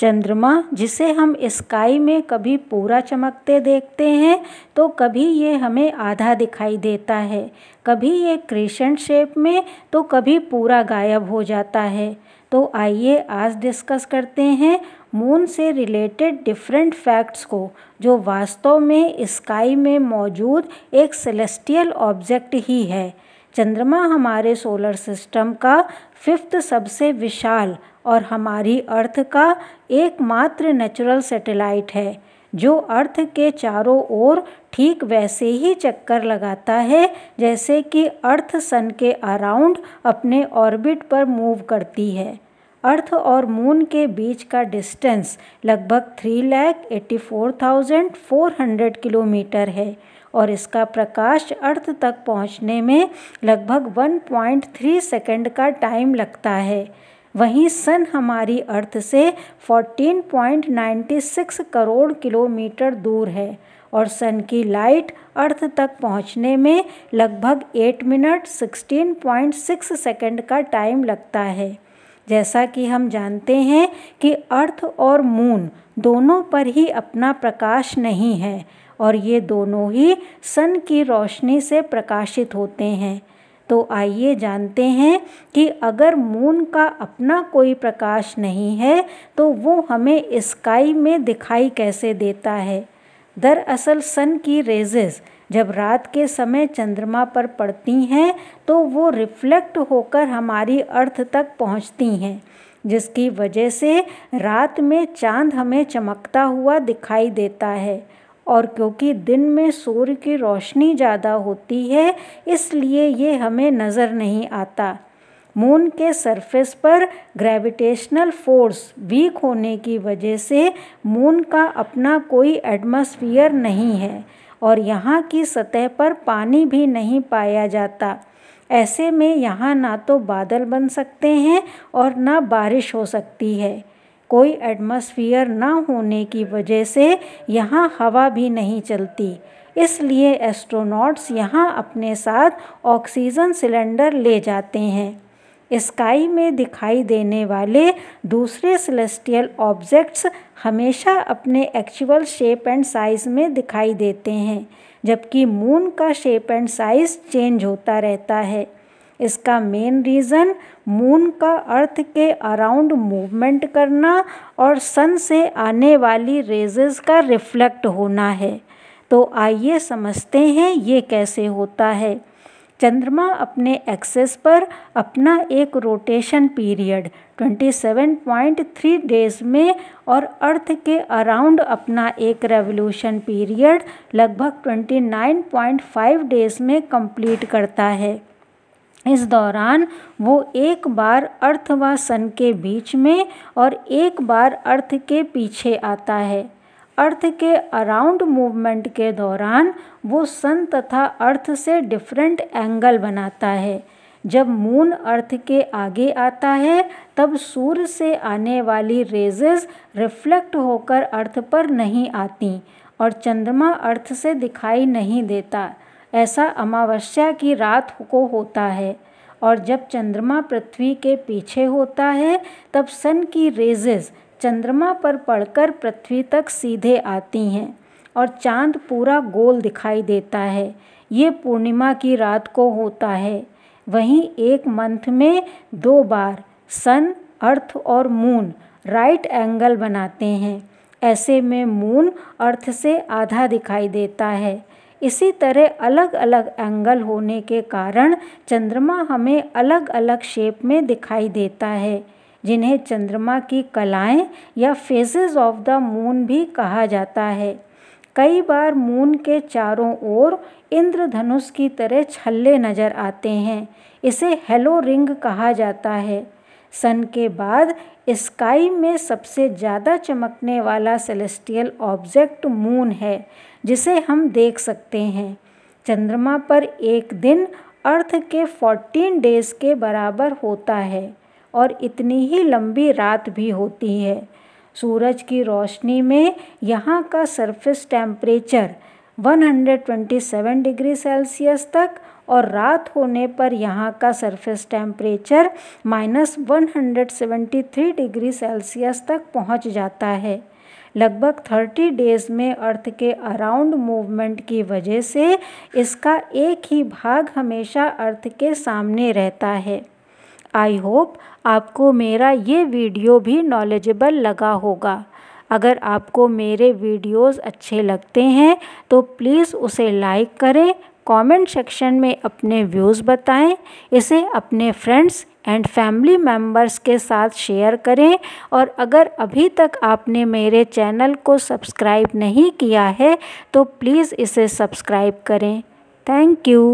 चंद्रमा जिसे हम स्काई में कभी पूरा चमकते देखते हैं तो कभी ये हमें आधा दिखाई देता है कभी ये क्रेशन शेप में तो कभी पूरा गायब हो जाता है तो आइए आज डिस्कस करते हैं मून से रिलेटेड डिफरेंट फैक्ट्स को जो वास्तव में स्काई में मौजूद एक सेलेस्टियल ऑब्जेक्ट ही है चंद्रमा हमारे सोलर सिस्टम का फिफ्थ सबसे विशाल और हमारी अर्थ का एकमात्र नेचुरल सैटेलाइट है जो अर्थ के चारों ओर ठीक वैसे ही चक्कर लगाता है जैसे कि अर्थ सन के अराउंड अपने ऑर्बिट पर मूव करती है अर्थ और मून के बीच का डिस्टेंस लगभग three lakh eighty four thousand four hundred kilometre है और इसका प्रकाश अर्थ तक पहुंचने में लगभग वन पॉइंट थ्री सेकेंड का टाइम लगता है वहीं सन हमारी अर्थ से 14.96 करोड़ किलोमीटर दूर है और सन की लाइट अर्थ तक पहुंचने में लगभग 8 मिनट 16.6 सेकंड का टाइम लगता है जैसा कि हम जानते हैं कि अर्थ और मून दोनों पर ही अपना प्रकाश नहीं है और ये दोनों ही सन की रोशनी से प्रकाशित होते हैं तो आइए जानते हैं कि अगर मून का अपना कोई प्रकाश नहीं है तो वो हमें स्काई में दिखाई कैसे देता है दरअसल सन की रेजेज़ जब रात के समय चंद्रमा पर पड़ती हैं तो वो रिफ्लेक्ट होकर हमारी अर्थ तक पहुंचती हैं जिसकी वजह से रात में चांद हमें चमकता हुआ दिखाई देता है और क्योंकि दिन में सूर्य की रोशनी ज़्यादा होती है इसलिए ये हमें नज़र नहीं आता मून के सरफेस पर ग्रेविटेशनल फोर्स वीक होने की वजह से मून का अपना कोई एटमॉस्फेयर नहीं है और यहाँ की सतह पर पानी भी नहीं पाया जाता ऐसे में यहाँ ना तो बादल बन सकते हैं और ना बारिश हो सकती है कोई एटमॉस्फेयर ना होने की वजह से यहाँ हवा भी नहीं चलती इसलिए एस्ट्रोनॉट्स यहाँ अपने साथ ऑक्सीजन सिलेंडर ले जाते हैं स्काई में दिखाई देने वाले दूसरे सेलेस्टियल ऑब्जेक्ट्स हमेशा अपने एक्चुअल शेप एंड साइज़ में दिखाई देते हैं जबकि मून का शेप एंड साइज़ चेंज होता रहता है इसका मेन रीज़न मून का अर्थ के अराउंड मूवमेंट करना और सन से आने वाली रेजेस का रिफ्लेक्ट होना है तो आइए समझते हैं ये कैसे होता है चंद्रमा अपने एक्सेस पर अपना एक रोटेशन पीरियड 27.3 डेज में और अर्थ के अराउंड अपना एक रेवोल्यूशन पीरियड लगभग 29.5 डेज में कंप्लीट करता है इस दौरान वो एक बार अर्थ व सन के बीच में और एक बार अर्थ के पीछे आता है अर्थ के अराउंड मूवमेंट के दौरान वो सन तथा अर्थ से डिफरेंट एंगल बनाता है जब मून अर्थ के आगे आता है तब सूर्य से आने वाली रेजेस रिफ्लेक्ट होकर अर्थ पर नहीं आती और चंद्रमा अर्थ से दिखाई नहीं देता ऐसा अमावस्या की रात को होता है और जब चंद्रमा पृथ्वी के पीछे होता है तब सन की रेजेस चंद्रमा पर पड़कर पृथ्वी तक सीधे आती हैं और चांद पूरा गोल दिखाई देता है ये पूर्णिमा की रात को होता है वहीं एक मंथ में दो बार सन अर्थ और मून राइट एंगल बनाते हैं ऐसे में मून अर्थ से आधा दिखाई देता है इसी तरह अलग अलग एंगल होने के कारण चंद्रमा हमें अलग अलग शेप में दिखाई देता है जिन्हें चंद्रमा की कलाएं या फेजेस ऑफ द मून भी कहा जाता है कई बार मून के चारों ओर इंद्रधनुष की तरह छल्ले नज़र आते हैं इसे हेलो रिंग कहा जाता है सन के बाद स्काई में सबसे ज़्यादा चमकने वाला सेलेस्टियल ऑब्जेक्ट मून है जिसे हम देख सकते हैं चंद्रमा पर एक दिन अर्थ के 14 डेज के बराबर होता है और इतनी ही लंबी रात भी होती है सूरज की रोशनी में यहाँ का सरफेस टेम्परेचर 127 डिग्री सेल्सियस तक और रात होने पर यहाँ का surface temperature minus one degree Celsius तक पहुँच जाता है लगभग 30 डेज में अर्थ के अराउंड मूवमेंट की वजह से इसका एक ही भाग हमेशा अर्थ के सामने रहता है आई होप आपको मेरा ये वीडियो भी नॉलेजेबल लगा होगा अगर आपको मेरे वीडियोस अच्छे लगते हैं तो प्लीज़ उसे लाइक करें कमेंट सेक्शन में अपने व्यूज़ बताएं इसे अपने फ्रेंड्स एंड फैमिली मेम्बर्स के साथ शेयर करें और अगर अभी तक आपने मेरे चैनल को सब्सक्राइब नहीं किया है तो प्लीज़ इसे सब्सक्राइब करें थैंक यू